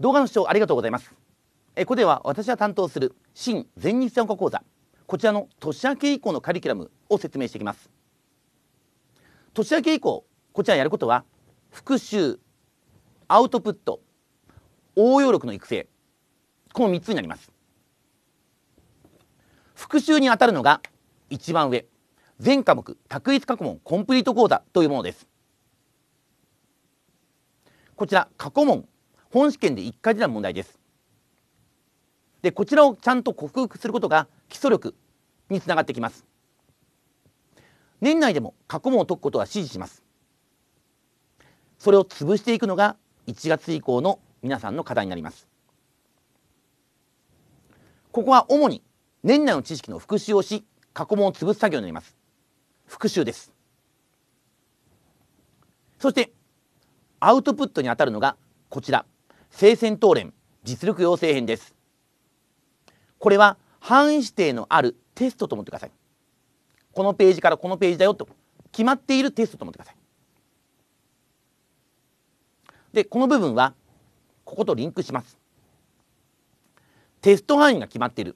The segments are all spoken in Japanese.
動画の視聴ありがとうございます。えここでは私が担当する新全日産語講座こちらの年明け以降のカリキュラムを説明していきます。年明け以降こちらやることは復習アウトプット応用力の育成この3つになります。復習にあたるのが一番上全科目択一過去問コンプリート講座というものですこちら過去問本試験で一回出た問題です。でこちらをちゃんと克服することが基礎力につながってきます。年内でも過去問を解くことは指示します。それを潰していくのが1月以降の皆さんの課題になります。ここは主に年内の知識の復習をし過去問を潰す作業になります。復習です。そしてアウトプットに当たるのがこちら聖戦討論実力養成編ですこれは範囲指定のあるテストと思ってくださいこのページからこのページだよと決まっているテストと思ってくださいでこの部分はこことリンクしますテスト範囲が決まっている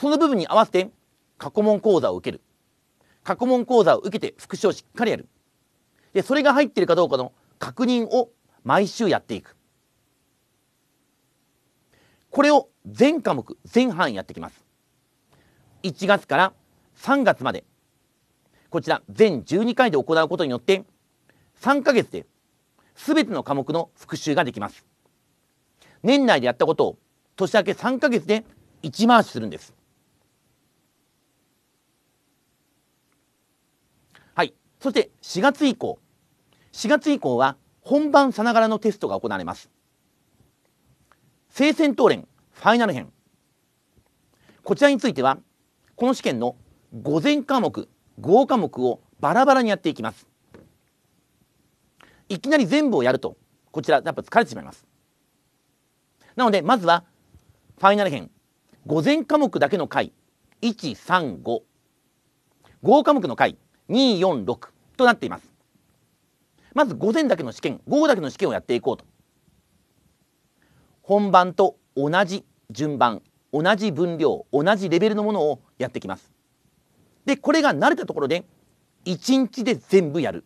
その部分に合わせて過去問講座を受ける過去問講座を受けて復習をしっかりやるでそれが入っているかどうかの確認を毎週やっていくこれを全科目全班やってきます1月から3月までこちら全12回で行うことによって3ヶ月で全ての科目の復習ができます年内でやったことを年明け3ヶ月で一回しするんですはいそして4月以降4月以降は本番さながらのテストが行われます聖戦闘連ファイナル編こちらについてはこの試験の午前科目午科目をバラバラにやっていきますいきなり全部をやるとこちらやっぱ疲れてしまいますなのでまずはファイナル編午前科目だけの回135午科目の回246となっていますまず午前だけの試験午後だけの試験をやっていこうと本番と同じ順番同じ分量同じレベルのものをやってきますでこれが慣れたところで1日で全部やる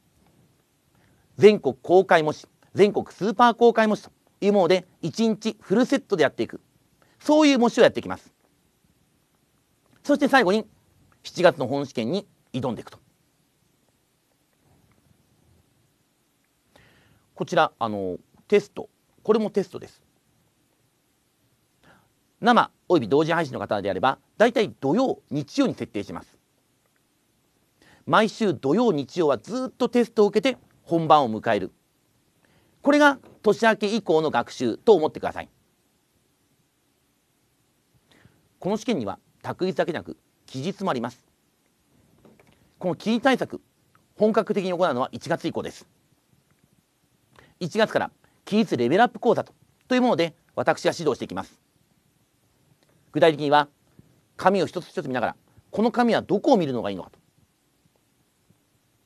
全国公開模試全国スーパー公開模試というもので1日フルセットでやっていくそういう模試をやっていきますそして最後に7月の本試験に挑んでいくとこちらあのテストこれもテストです生および同時配信の方であればだいたい土曜日曜に設定します毎週土曜日曜はずっとテストを受けて本番を迎えるこれが年明け以降の学習と思ってくださいこの試験には択一だけなく期日もありますこの期日対策本格的に行うのは1月以降です1月から期日レベルアップ講座というもので私が指導していきます具体的には紙を一つ一つ見ながらこの紙はどこを見るのがいいのかと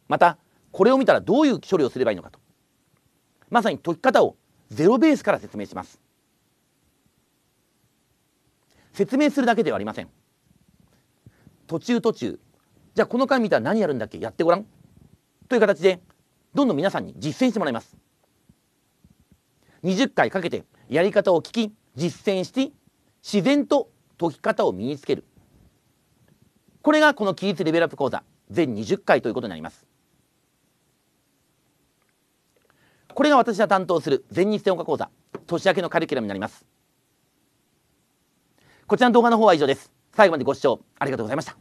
またこれを見たらどういう処理をすればいいのかとまさに解き方をゼロベースから説明します説明するだけではありません途中途中じゃあこの紙見たら何やるんだっけやってごらんという形でどんどん皆さんに実践してもらいます20回かけてやり方を聞き実践して自然と解き方を身につけるこれがこの起立レベルアップ講座全20回ということになりますこれが私が担当する全日専門家講座年明けのカリキュラムになりますこちらの動画の方は以上です最後までご視聴ありがとうございました